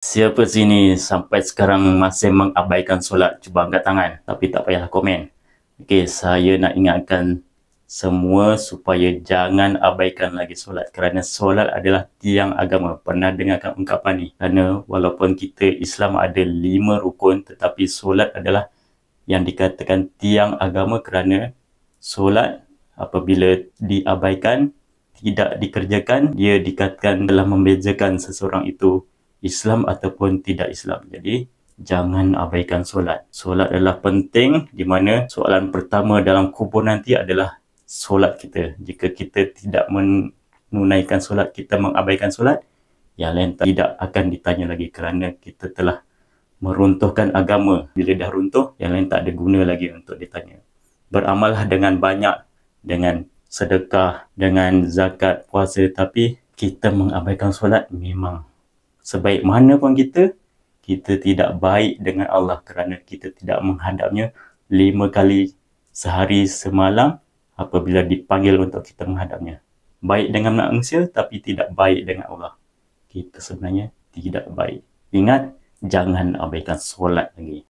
Siapa sini sampai sekarang masih mengabaikan solat cuba angkat tangan tapi tak payah komen. Okey, saya nak ingatkan semua supaya jangan abaikan lagi solat kerana solat adalah tiang agama. Pernah dengarkan ungkapan ni? Kerana walaupun kita Islam ada lima rukun tetapi solat adalah yang dikatakan tiang agama kerana solat apabila diabaikan tidak dikerjakan dia dikatakan telah membezakan seseorang itu Islam ataupun tidak Islam. Jadi, jangan abaikan solat. Solat adalah penting di mana soalan pertama dalam kubur nanti adalah solat kita. Jika kita tidak menunaikan solat, kita mengabaikan solat, yang lain tidak akan ditanya lagi kerana kita telah meruntuhkan agama. Bila dah runtuh, yang lain tak ada guna lagi untuk ditanya. Beramalah dengan banyak, dengan sedekah, dengan zakat, puasa, tapi kita mengabaikan solat memang sebaik mana pun kita, kita tidak baik dengan Allah kerana kita tidak menghadapnya lima kali sehari semalam apabila dipanggil untuk kita menghadapnya. Baik dengan manusia tapi tidak baik dengan Allah. Kita sebenarnya tidak baik. Ingat, jangan abaikan solat lagi.